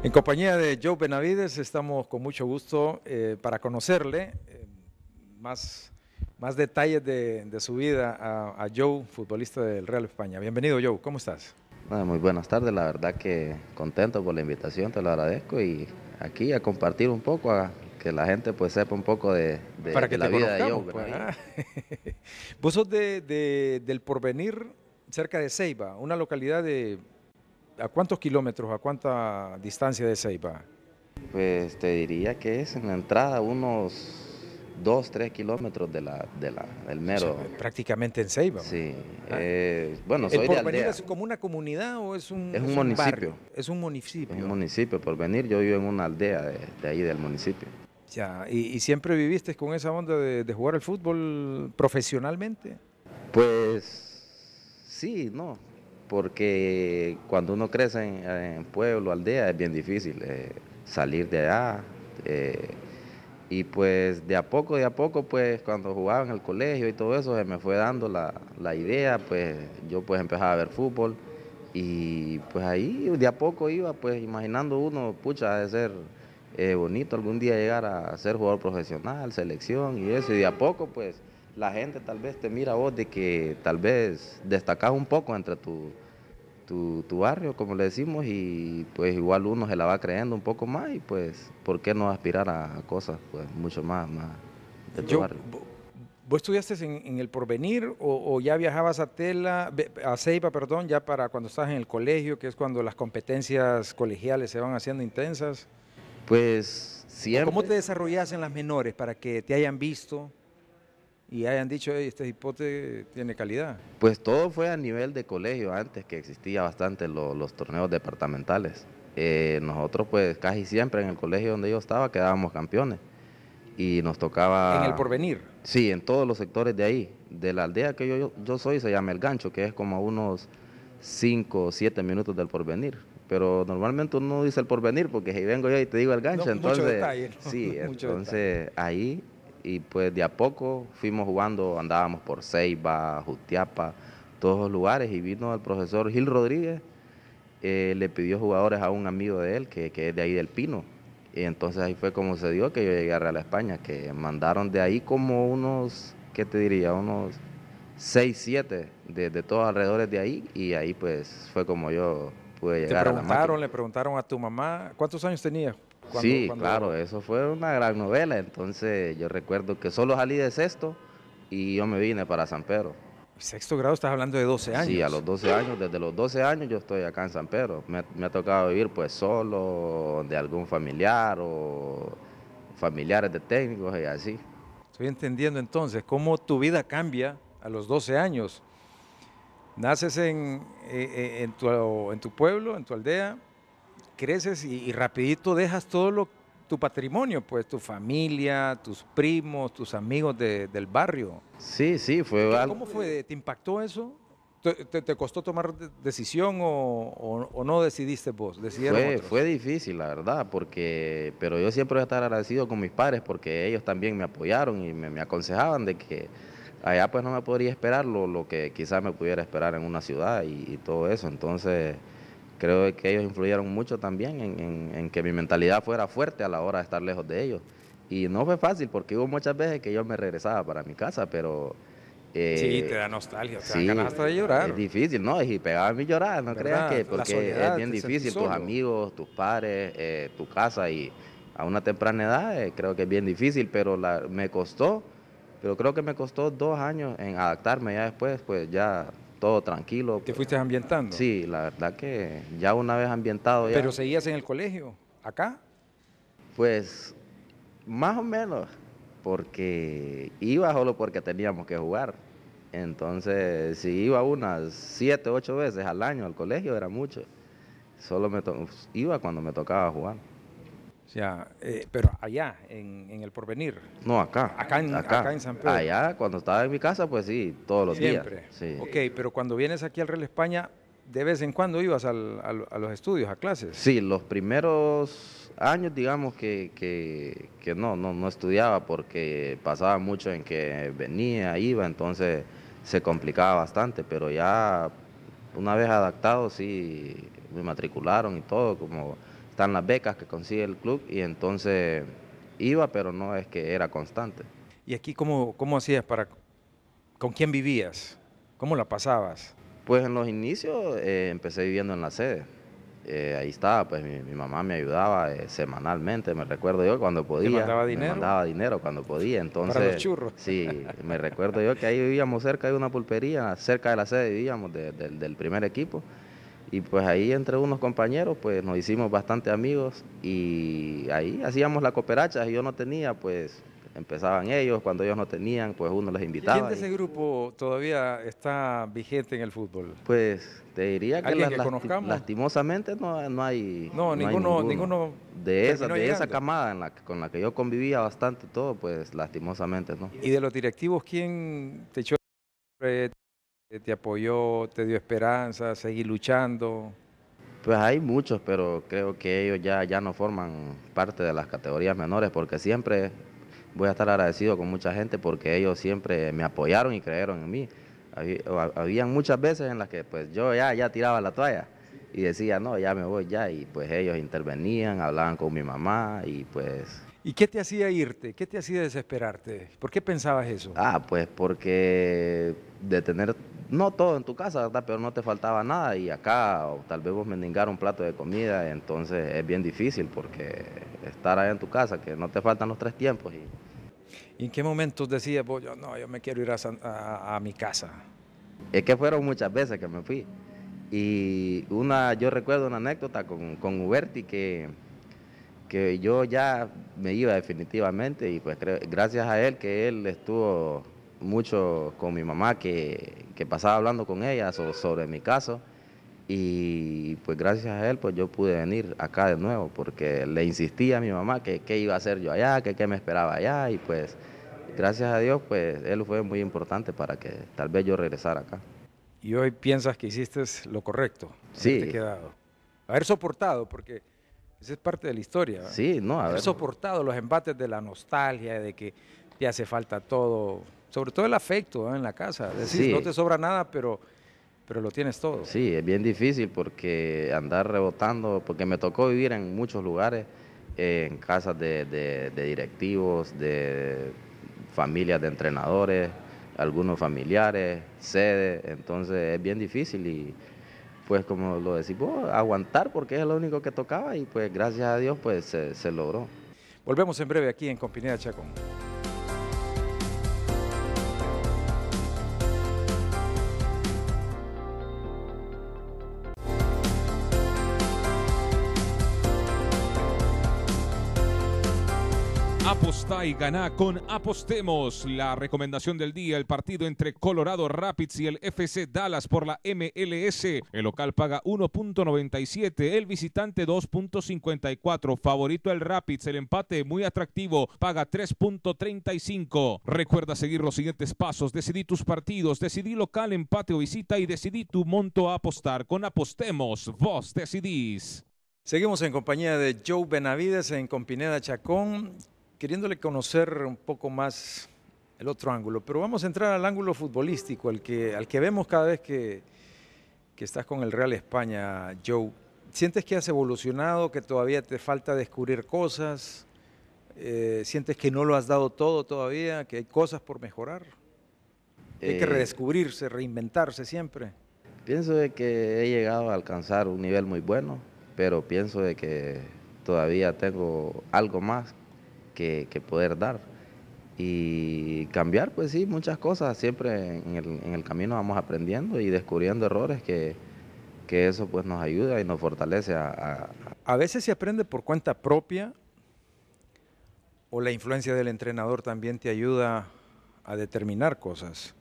En compañía de Joe Benavides estamos con mucho gusto eh, para conocerle eh, más, más detalles de, su vida a, Joe, futbolista del Real España. Bienvenido Joe, ¿cómo estás? muy buenas tardes, la verdad que contento por la invitación, te lo agradezco y aquí a compartir un poco, a que la gente pues sepa un poco de, la vida de Joe. Vos sos del porvenir cerca de Ceiba, una localidad de ¿A cuántos kilómetros, a cuánta distancia de Ceiba? Pues te diría que es en la entrada unos 2, 3 kilómetros de la, del mero. prácticamente en Ceiba. Sí. Ah. Eh, bueno, soy es como una comunidad o es un, es un, municipio? es un municipio. Es un municipio, por venir Yo vivo en una aldea de, ahí del municipio. Ya, ¿Y, siempre viviste con esa onda de, de jugar al fútbol profesionalmente? Pues sí, no porque cuando uno crece en, pueblo, aldea, es bien difícil eh, salir de allá. Eh, y pues de a poco, de a poco, pues cuando jugaba en el colegio y todo eso, se me fue dando la, idea, pues yo pues empezaba a ver fútbol y pues ahí de a poco iba, pues imaginando uno, pucha, de ser eh, bonito algún día llegar a ser jugador profesional, selección y eso, y de a poco pues la gente tal vez te mira a vos de que tal vez destacás un poco entre tu, tu, barrio, como le decimos, y pues igual uno se la va creyendo un poco más y pues, ¿por qué no aspirar a cosas pues mucho más, más de tu barrio? ¿Vos estudiaste en, el porvenir o, ya viajabas a Tela, a Ceiba, perdón, ya para cuando estás en el colegio, que es cuando las competencias colegiales se van haciendo intensas? Pues siempre. ¿Cómo te desarrollaste en las menores para que te hayan visto? y hayan dicho, este hipote tiene calidad? Pues todo fue a nivel de colegio antes que existía bastante los torneos departamentales. Eh, nosotros pues casi siempre en el colegio donde yo estaba quedábamos campeones y nos tocaba... ¿En el porvenir? Sí, en todos los sectores de ahí. De la aldea que yo, yo soy se llama El Gancho, que es como unos 5 o 7 minutos del porvenir. Pero normalmente uno dice el porvenir porque si vengo yo y te digo el gancho, entonces... Sí, entonces ahí y pues de a poco fuimos jugando, andábamos por Ceiba, Jutiapa, todos los lugares y vino el profesor Gil Rodríguez, eh, le pidió jugadores a un amigo de él que, es de ahí del Pino. Y entonces ahí fue como se dio que yo llegué a la España, que mandaron de ahí como unos, ¿qué te diría? Unos seis, siete, de, todos alrededores de ahí y ahí pues fue como yo pude llegar. preguntaron, a la le preguntaron a tu mamá, ¿cuántos años tenías sí, claro, eso fue una gran novela. Entonces yo recuerdo que solo salí de sexto y yo me vine para San Pedro. Sexto grado estás hablando de 12 años. Sí, a los 12 años, desde los 12 años yo estoy acá en San Pedro. Me, ha tocado vivir pues solo, de algún familiar o familiares de técnicos y así. Estoy entendiendo entonces cómo tu vida cambia a los 12 años. Naces eh, eh, en tu pueblo, en tu aldea, creces y, rapidito dejas todo lo, tu patrimonio, pues tu familia, tus primos, tus amigos del barrio. Sí, sí, fue algo. ¿Cómo fue? ¿Te impactó eso? ¿Te, costó tomar decisión o, o, no decidiste vos? Fue, fue difícil, la verdad, porque, pero yo siempre voy a estar agradecido con mis padres porque ellos también me apoyaron y me, aconsejaban de que allá pues no me podría esperar lo, que quizás me pudiera esperar en una ciudad y todo eso. Entonces creo que ellos influyeron mucho también en, que mi mentalidad fuera fuerte a la hora de estar lejos de ellos. Y no fue fácil porque hubo muchas veces que yo me regresaba para mi casa, pero... Eh, sí, te da nostalgia, te da ganas hasta de llorar. Es difícil, ¿no? Y pegaba a mí llorar, no creas que, porque es bien difícil, tus amigos, tus padres, eh, tu casa, y a una temprana edad eh, creo que es bien difícil, pero la, me costó, pero creo que me costó dos años en adaptarme, ya después pues ya todo tranquilo. ¿Te pues. fuiste ambientando? Sí, la verdad que ya una vez ambientado ¿Pero seguías en el colegio, acá? Pues más o menos, porque iba solo porque teníamos que jugar. Entonces, si iba unas siete, ocho veces al año al colegio, era mucho. Solo me iba cuando me tocaba jugar. O sea, eh, pero allá, en, el porvenir. No, acá. Acá en, San Pedro. Allá, cuando estaba en mi casa, pues sí, todos los Siempre. días. Sí. Ok, pero cuando vienes aquí al Real España, ¿de vez en cuando ibas a los estudios, a clases? Sí, los primeros años, digamos, que, que, que no, no, no estudiaba porque pasaba mucho en que venía, iba, entonces se complicaba bastante, pero ya una vez adaptado, sí, me matricularon y todo, como están las becas que consigue el club y entonces iba, pero no es que era constante. ¿Y aquí cómo, cómo hacías para, con quién vivías? ¿Cómo la pasabas? Pues en los inicios eh, empecé viviendo en la sede. Eh, ahí estaba, pues mi, mamá me ayudaba eh, semanalmente, me recuerdo yo cuando podía. mandaba dinero? Me mandaba dinero cuando podía, entonces. Para los churros. Sí, me recuerdo yo que ahí vivíamos cerca de una pulpería, cerca de la sede vivíamos del primer equipo. Y pues ahí entre unos compañeros pues nos hicimos bastante amigos y ahí hacíamos la cooperacha, y yo no tenía pues empezaban ellos, cuando ellos no tenían pues uno les invitaba. ¿Quién de ese grupo todavía está vigente en el fútbol? Pues te diría que, las lastimosamente no, hay No, ninguno, de esa, de esa camada en la, con la que yo convivía bastante todo, pues lastimosamente no. ¿Y de los directivos quién te echó? Te apoyó, te dio esperanza, seguir luchando. Pues hay muchos, pero creo que ellos ya, ya no forman parte de las categorías menores porque siempre voy a estar agradecido con mucha gente porque ellos siempre me apoyaron y creyeron en mí. Habían muchas veces en las que pues yo ya, ya tiraba la toalla y decía, no, ya me voy ya. Y pues ellos intervenían, hablaban con mi mamá y pues ¿Y qué te hacía irte? ¿Qué te hacía desesperarte? ¿Por qué pensabas eso? Ah, pues porque de tener, no todo en tu casa, Pero no te faltaba nada y acá o tal vez vos mendigar un plato de comida, entonces es bien difícil porque estar ahí en tu casa, que no te faltan los tres tiempos. ¿Y, en qué momentos decías vos, yo, no, yo me quiero ir a, mi casa? Es que fueron muchas veces que me fui. Y una, yo recuerdo una anécdota con, con Uberti que que yo ya me iba definitivamente y pues gracias a él que él estuvo mucho con mi mamá que, pasaba hablando con ella sobre, mi caso y pues gracias a él pues yo pude venir acá de nuevo porque le insistía a mi mamá que qué iba a hacer yo allá, que qué me esperaba allá y pues gracias a Dios pues él fue muy importante para que tal vez yo regresara acá. Y hoy piensas que hiciste lo correcto. Sí. quedado. Haber soportado porque esa es parte de la historia. Sí, no, a ver. He soportado los embates de la nostalgia, de que te hace falta todo, sobre todo el afecto en la casa. es no te sobra nada, pero, pero lo tienes todo. Sí, es bien difícil porque andar rebotando, porque me tocó vivir en muchos lugares, en casas de, directivos, de familias de entrenadores, algunos familiares, sedes, entonces es bien difícil y pues como lo decimos, aguantar porque es lo único que tocaba y pues gracias a Dios pues se, logró. Volvemos en breve aquí en Compineda Chacón. Apostá y ganá con Apostemos. La recomendación del día, el partido entre Colorado Rapids y el FC Dallas por la MLS. El local paga 1.97, el visitante 2.54. Favorito el Rapids, el empate muy atractivo, paga 3.35. Recuerda seguir los siguientes pasos. Decidí tus partidos, decidí local, empate o visita y decidí tu monto a apostar. Con Apostemos, vos decidís. Seguimos en compañía de Joe Benavides en Compineda Chacón queriéndole conocer un poco más el otro ángulo, pero vamos a entrar al ángulo futbolístico, al que, al que vemos cada vez que, estás con el Real España, Joe. ¿Sientes que has evolucionado, que todavía te falta descubrir cosas? Eh, ¿Sientes que no lo has dado todo todavía, que hay cosas por mejorar? hay que eh, redescubrirse, reinventarse siempre. Pienso de que he llegado a alcanzar un nivel muy bueno, pero pienso de que todavía tengo algo más que, poder dar. Y cambiar, pues sí, muchas cosas. Siempre en el, camino vamos aprendiendo y descubriendo errores que, eso pues nos ayuda y nos fortalece a, veces se aprende por cuenta propia o la influencia del entrenador también te ayuda a determinar cosas.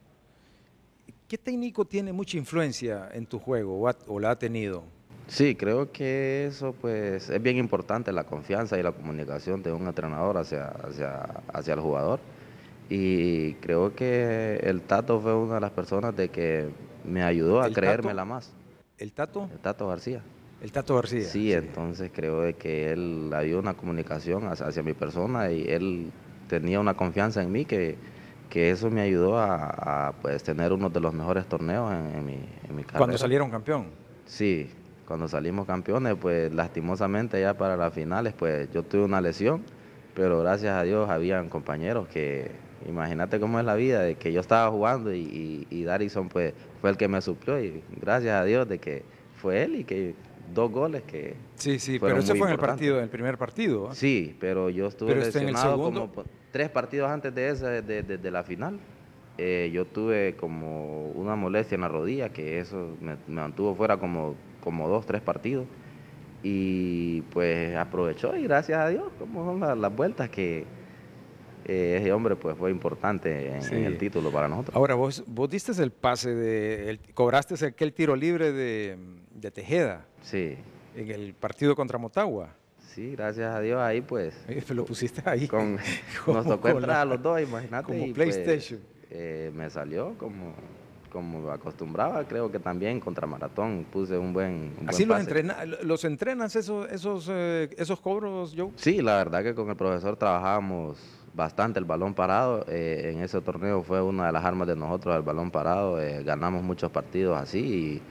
¿Qué técnico tiene mucha influencia en tu juego o la ha tenido? Sí, creo que eso pues es bien importante, la confianza y la comunicación de un entrenador hacia, hacia, el jugador. Y creo que el Tato fue una de las personas de que me ayudó a creérmela más. ¿El Tato? El Tato García. El Tato García. Sí, entonces creo de que él había una comunicación hacia, mi persona y él tenía una confianza en mí que, que eso me ayudó a, pues, tener uno de los mejores torneos en, mi, carrera. ¿Cuando salieron campeón? Sí, cuando salimos campeones, pues lastimosamente ya para las finales, pues yo tuve una lesión, pero gracias a Dios habían compañeros que, imagínate cómo es la vida, de que yo estaba jugando y, y, Darison pues fue el que me suplió y gracias a Dios de que fue él y que dos goles que sí sí pero ese fue en el partido en el primer partido ¿ah? sí pero yo estuve lesionado como tres partidos antes de esa de, la final eh, yo tuve como una molestia en la rodilla que eso me mantuvo fuera como como dos, tres partidos. Y pues aprovechó y gracias a Dios, como son las, vueltas que eh, ese hombre pues fue importante en, el título para nosotros. Ahora, vos, vos diste el pase, de, cobraste aquel tiro libre de, Tejeda. Sí. En el partido contra Motagua. Sí, gracias a Dios ahí pues. Lo pusiste ahí. Con, nos tocó entrar a los dos, imagínate. Como pues, PlayStation. Eh, me salió como como acostumbraba, creo que también contra maratón puse un buen. ¿Así los, los entrenas esos, eh, esos, cobros, Joe? Sí, la verdad que con el profesor trabajábamos bastante el balón parado. Eh, en ese torneo fue una de las armas de nosotros, el balón parado. Eh, ganamos muchos partidos así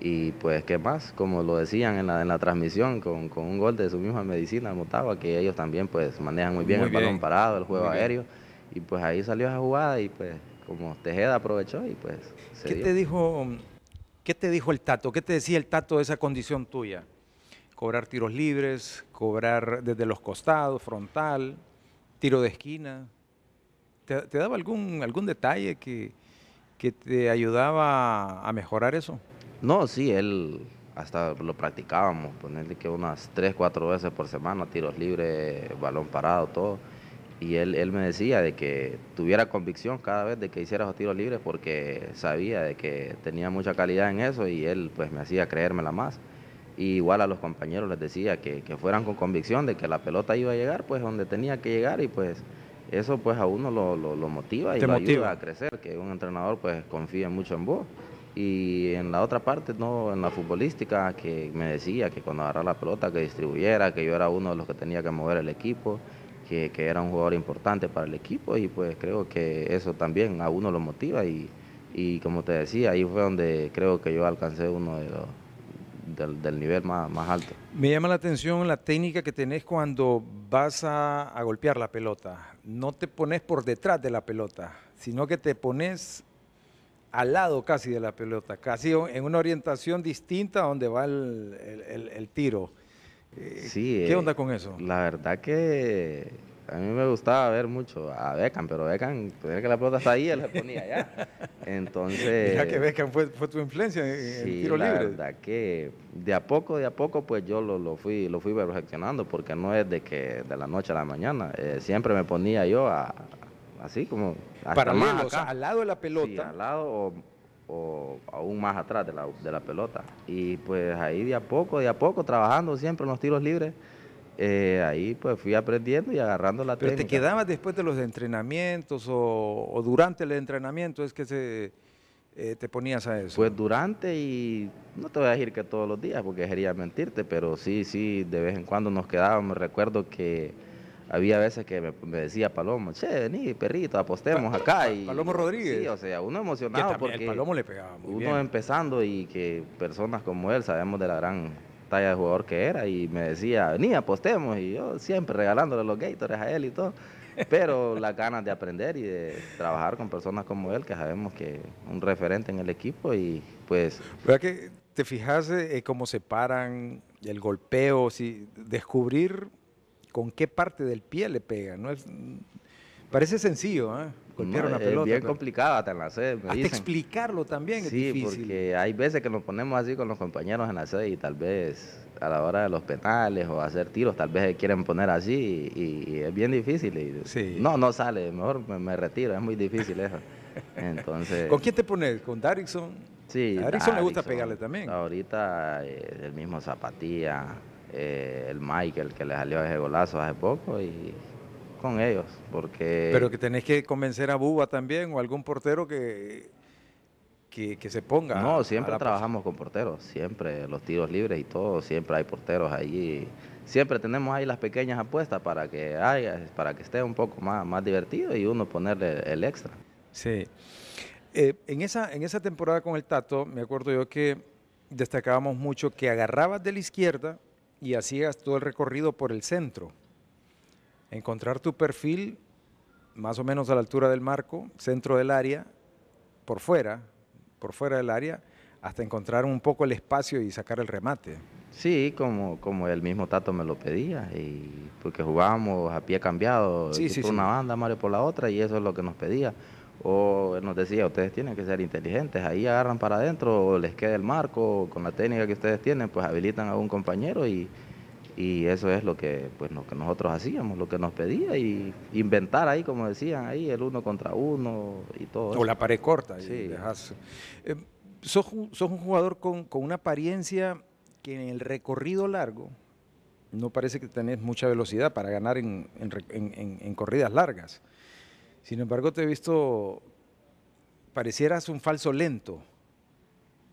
y, pues, ¿qué más? Como lo decían en la, en la transmisión, con, un gol de su misma medicina, Motagua, que ellos también pues manejan muy bien el balón parado, el juego aéreo. Y pues ahí salió esa jugada y pues como Tejeda aprovechó y pues. ¿Qué te dijo? ¿Qué te dijo el Tato? ¿Qué te decía el Tato de esa condición tuya? Cobrar tiros libres, cobrar desde los costados, frontal, tiro de esquina. ¿Te, daba algún, algún detalle que, que te ayudaba a mejorar eso? No, sí, él hasta lo practicábamos, ponerle que unas tres, cuatro veces por semana, tiros libres, balón parado, todo y él, me decía de que tuviera convicción cada vez de que hiciera los tiros libres porque sabía de que tenía mucha calidad en eso y él pues me hacía creérmela más. Y igual a los compañeros les decía que, fueran con convicción de que la pelota iba a llegar pues donde tenía que llegar y pues eso pues a uno lo, motiva y lo motiva. ayuda a crecer, que un entrenador pues confíe mucho en vos. Y en la otra parte, no, en la futbolística, que me decía que cuando agarraba la pelota, que distribuyera, que yo era uno de los que tenía que mover el equipo, que, era un jugador importante para el equipo y pues creo que eso también a uno lo motiva y, y como te decía, ahí fue donde creo que yo alcancé uno de los, del, nivel más, más alto. Me llama la atención la técnica que tenés cuando vas a, a golpear la pelota. No te pones por detrás de la pelota, sino que te pones al lado casi de la pelota, casi en una orientación distinta a donde va el, el, el tiro. Sí, ¿Qué eh, onda con eso? La verdad que a mí me gustaba ver mucho a Beckham, pero Beckham, tenía que la pelota está ahí, él la ponía allá. Entonces. Ya que Beckham fue, tu influencia en tiro libre. La verdad que de a poco, de a poco, pues yo lo, lo fui lo fui perfeccionando, porque no es de que de la noche a la mañana. Eh, siempre me ponía yo a, así como. Hasta más al lado de la pelota. Sí, al lado o aún más atrás de la, de la, pelota. Y pues ahí de a poco, de a poco, trabajando siempre en los tiros libres, eh, ahí pues fui aprendiendo y agarrando la ¿Pero te quedabas después de los entrenamientos o, durante el entrenamiento es que se, eh, te ponías a eso? Pues durante y no te voy a decir que todos los días porque sería mentirte, pero sí, sí, de vez en cuando nos quedábamos. Recuerdo que había veces que me, decía Palomo, che, vení, perrito, apostemos acá. Y, Palomo Rodríguez. Sí, o sea, uno emocionado porque Palomo le pegaba uno empezando y que personas como él sabemos de la gran talla de jugador que era y me decía, vení, apostemos. Y yo siempre regalándole los Gators a él y todo. Pero las ganas de aprender y de trabajar con personas como él, que sabemos que es un referente en el equipo y pues... ¿Verdad que te fijas eh, cómo se paran, el golpeo, si descubrir con qué parte del pie le pega. No es, parece sencillo, ¿eh? golpear una pelota. bien hasta en la explicarlo también porque hay veces que nos ponemos así con los compañeros en la sede y tal vez a la hora de los penales o hacer tiros, tal vez quieren poner así y, es bien difícil. Y, No, no sale, mejor me, retiro, es muy difícil eso. Entonces, ¿Con quién te pones? ¿Con Darrickson? Sí, a le gusta pegarle también. Ahorita eh, el mismo Zapatía, eh, el Michael que le salió ese golazo hace poco y con ellos, porque... Pero que tenés que convencer a Buba también o algún portero que, que, se ponga. No, siempre trabajamos con porteros, siempre los tiros libres y todo, siempre hay porteros allí. Siempre tenemos ahí las pequeñas apuestas para que haya, para que esté un poco más, más divertido y uno ponerle el extra. Sí. Eh, en, esa, en esa temporada con el Tato, me acuerdo yo que destacábamos mucho que agarrabas de la izquierda y hacías todo el recorrido por el centro. Encontrar tu perfil más o menos a la altura del marco, centro del área, por fuera, por fuera del área, hasta encontrar un poco el espacio y sacar el remate. Sí, como, como el mismo Tato me lo pedía, y porque jugábamos a pie cambiado, por una banda, Mario por la otra, y eso es lo que nos pedía o nos decía, ustedes tienen que ser inteligentes, ahí agarran para adentro o les queda el marco, con la técnica que ustedes tienen, pues habilitan a un compañero y, y eso es lo que, pues, lo que nosotros hacíamos, lo que nos pedía y inventar ahí, como decían, ahí el uno contra uno y todo. O la pared corta. Sí. Dejas. Eh, sos, un jugador con, con una apariencia que en el recorrido largo no parece que tenés mucha velocidad para ganar en, en, en corridas largas. Sin embargo, te he visto, parecieras un falso lento.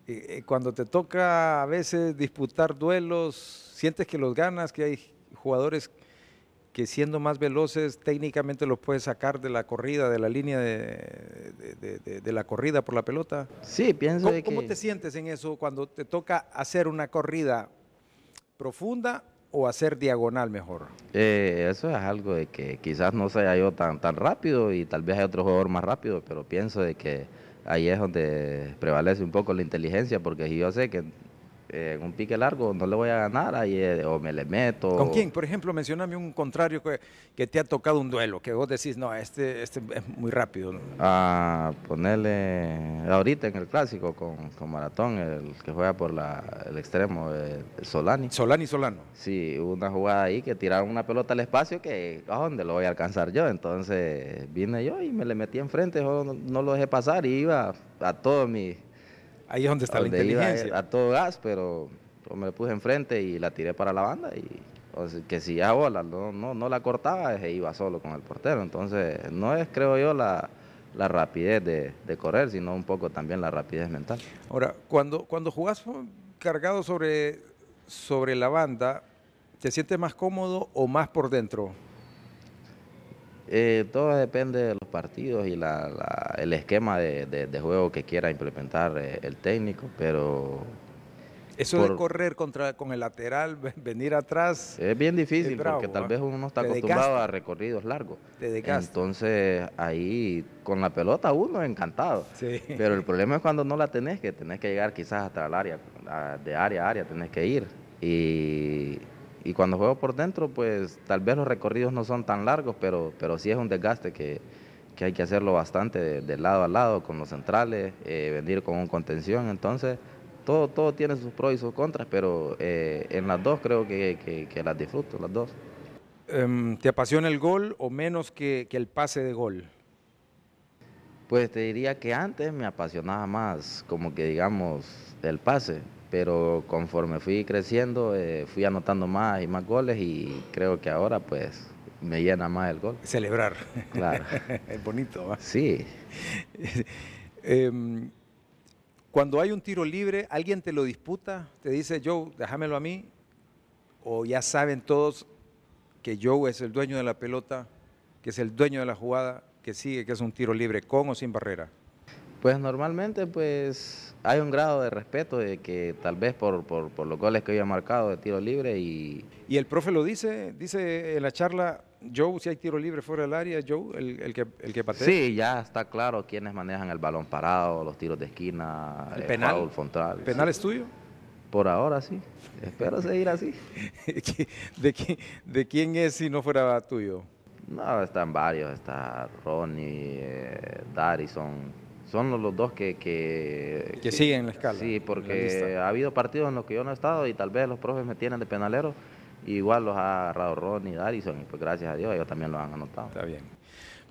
Eh, eh, cuando te toca a veces disputar duelos, sientes que los ganas, que hay jugadores que siendo más veloces técnicamente los puedes sacar de la corrida, de la línea de, la corrida por la pelota. Sí, pienso que... ¿Cómo te sientes en eso cuando te toca hacer una corrida profunda o hacer diagonal mejor? Eh, eso es algo de que quizás no sea yo tan, tan rápido y tal vez hay otro jugador más rápido, pero pienso de que ahí es donde prevalece un poco la inteligencia, porque yo sé que en eh, un pique largo no le voy a ganar ahí, eh, o me le meto. ¿Con quién? Por ejemplo, mencioname un contrario que, que, te ha tocado un duelo, que vos decís, no, este, este es muy rápido. A ah, ponerle ahorita en el clásico con, Maratón, el que juega por la, el extremo, eh, Solani. Solani Solano. Sí, una jugada ahí que tiraron una pelota al espacio que a dónde lo voy a alcanzar yo. Entonces vine yo y me le metí enfrente, yo no, no lo dejé pasar y iba a todos mis Ahí es donde está la inteligencia. a, todo gas, pero me puse enfrente y la tiré para la banda y que si ya bola no, no, no, la cortaba, se iba solo con el portero. Entonces, no es, creo yo, la, la rapidez de, correr, sino un poco también la rapidez mental. Ahora, cuando, cuando jugás cargado sobre, sobre la banda, ¿te sientes más cómodo o más por dentro? Eh, todo depende de los partidos y la, el esquema de, juego que quiera implementar eh, el técnico, pero... Eso de correr contra, con el lateral, venir atrás... Es bien difícil porque tal ¿ah? vez uno no está acostumbrado a recorridos largos. Te Entonces ahí con la pelota uno es encantado. Pero el problema es cuando no la tenés, que tenés que llegar quizás hasta el área, de área a área tenés que ir. Y y cuando juego por dentro, pues tal vez los recorridos no son tan largos, pero, pero sí es un desgaste que, que hay que hacerlo bastante de, lado a lado con los centrales, eh, venir con un contención, entonces todo, todo tiene sus pros y sus contras, pero eh, en las dos creo que, las disfruto, las dos. Em, ¿Te apasiona el gol o menos que, que el pase de gol? Pues te diría que antes me apasionaba más, como que digamos, el pase, pero conforme fui creciendo eh, fui anotando más y más goles y creo que ahora pues me llena más el gol. Celebrar. Claro. es bonito. Sí. Em, cuando hay un tiro libre, alguien te lo disputa, te dice, Joe, déjamelo a mí, o ya saben todos que Joe es el dueño de la pelota, que es el dueño de la jugada, que sigue, que es un tiro libre con o sin barrera. Pues normalmente pues hay un grado de respeto de que tal vez por, por, los goles que había marcado de tiro libre y... Y el profe lo dice, dice en la charla, Joe, si hay tiro libre fuera del área, Joe, el, que, el que patea. Sí, ya está claro quiénes manejan el balón parado, los tiros de esquina, el, eh, penal. frontal, penal es tuyo? Por ahora sí, espero seguir así. ¿De, quién, ¿De quién es si no fuera tuyo? No, están varios, está Ronnie, eh, Darison, son los, dos que, que, siguen la escala. Sí, porque ha habido partidos en los que yo no he estado y tal vez los profes me tienen de penalero. igual los ha agarrado Ron y Darison, y pues gracias a Dios ellos también lo han anotado. Está bien.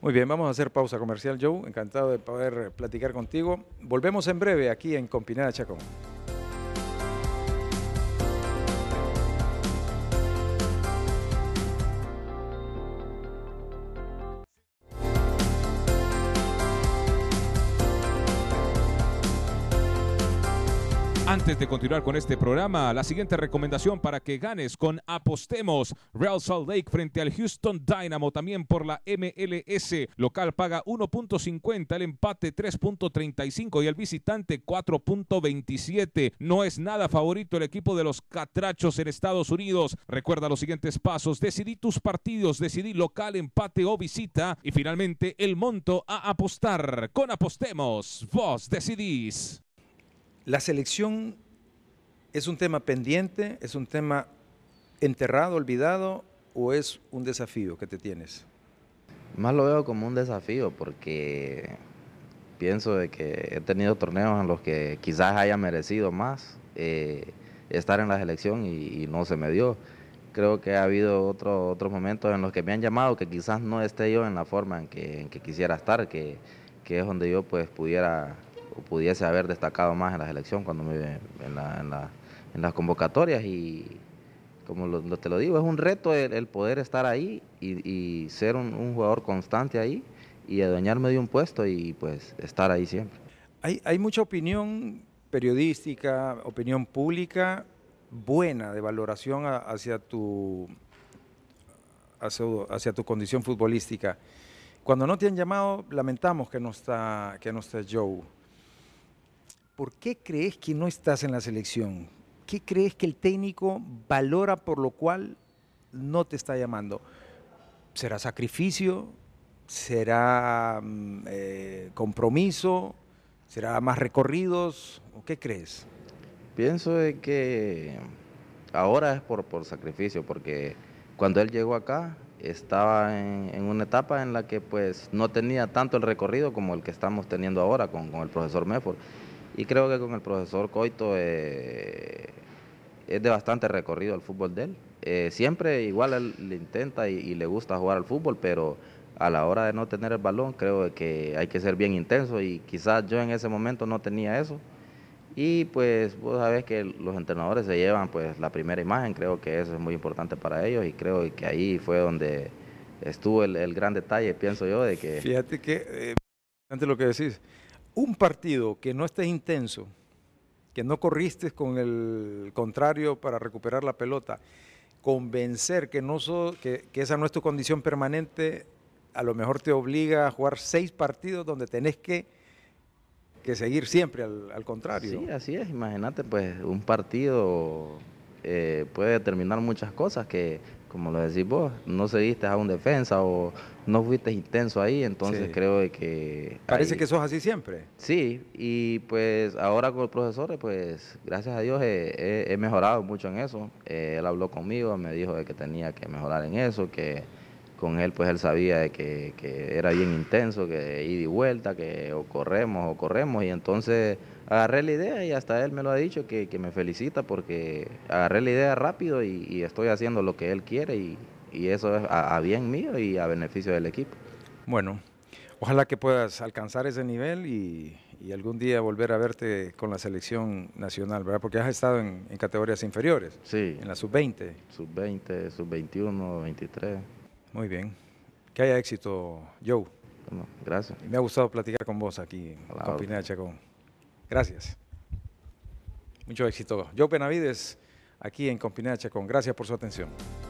Muy bien, vamos a hacer pausa comercial, Joe. Encantado de poder platicar contigo. Volvemos en breve aquí en Compinada Chacón. Antes de continuar con este programa, la siguiente recomendación para que ganes con Apostemos. Real Salt Lake frente al Houston Dynamo, también por la MLS. Local paga 1.50, el empate 3.35 y el visitante 4.27. No es nada favorito el equipo de los Catrachos en Estados Unidos. Recuerda los siguientes pasos. Decidí tus partidos, decidí local, empate o visita. Y finalmente el monto a apostar. Con Apostemos, vos decidís. La selección es un tema pendiente, es un tema enterrado, olvidado o es un desafío que te tienes? Más lo veo como un desafío porque pienso de que he tenido torneos en los que quizás haya merecido más eh, estar en la selección y, no se me dio. Creo que ha habido otros momentos en los que me han llamado que quizás no esté yo en la forma en que, quisiera estar, que, que es donde yo pues pudiera pudiese haber destacado más en la selección cuando me, en, las convocatorias y como te lo digo, es un reto el, poder estar ahí y, ser un, jugador constante ahí y adueñarme de un puesto y pues estar ahí siempre. Hay, mucha opinión periodística, opinión pública buena de valoración hacia, tu, hacia, tu condición futbolística. Cuando no te han llamado, lamentamos que no está, que no Joe. ¿Por qué crees que no estás en la selección? ¿Qué crees que el técnico valora por lo cual no te está llamando? ¿Será sacrificio? ¿Será mm, eh, compromiso? ¿Será más recorridos? ¿O qué crees? Pienso que ahora es por, sacrificio, porque cuando él llegó acá estaba en, una etapa en la que pues no tenía tanto el recorrido como el que estamos teniendo ahora con, con el profesor Mefford. Y creo que con el profesor Coito eh, es de bastante recorrido el fútbol de él. Eh, siempre igual él le intenta y, le gusta jugar al fútbol, pero a la hora de no tener el balón creo que hay que ser bien intenso y quizás yo en ese momento no tenía eso. Y pues vos sabés que los entrenadores se llevan pues la primera imagen, creo que eso es muy importante para ellos y creo que ahí fue donde estuvo el, gran detalle, pienso yo, de que... Fíjate que, eh, antes lo que decís, un partido que no estés intenso, que no corriste con el contrario para recuperar la pelota, convencer que, no que, esa no es tu condición permanente, a lo mejor te obliga a jugar seis partidos donde tenés que, seguir siempre al, contrario. Sí, así es. Imagínate, pues un partido eh, puede determinar muchas cosas que como lo decís vos, no seguiste a un defensa o no fuiste intenso ahí, entonces creo de que... Parece que sos así siempre. Sí, y pues ahora con el profesor, pues gracias a Dios he, mejorado mucho en eso. Eh, él habló conmigo, me dijo de que tenía que mejorar en eso, que con él pues él sabía de que, que era bien intenso, que ida y vuelta, que o corremos o corremos, y entonces agarré la idea y hasta él me lo ha dicho que, me felicita porque agarré la idea rápido y, estoy haciendo lo que él quiere y, eso es a, bien mío y a beneficio del equipo. Bueno, ojalá que puedas alcanzar ese nivel y, algún día volver a verte con la selección nacional, ¿verdad? Porque has estado en, categorías inferiores. Sí. En la sub-20. Sub-20, sub-21, 23. Muy bien. Que haya éxito, Joe. gracias. Me ha gustado platicar con vos aquí, con Pineda Chacón. Gracias. Mucho éxito. Yo Benavides, aquí en Compinacha, con gracias por su atención.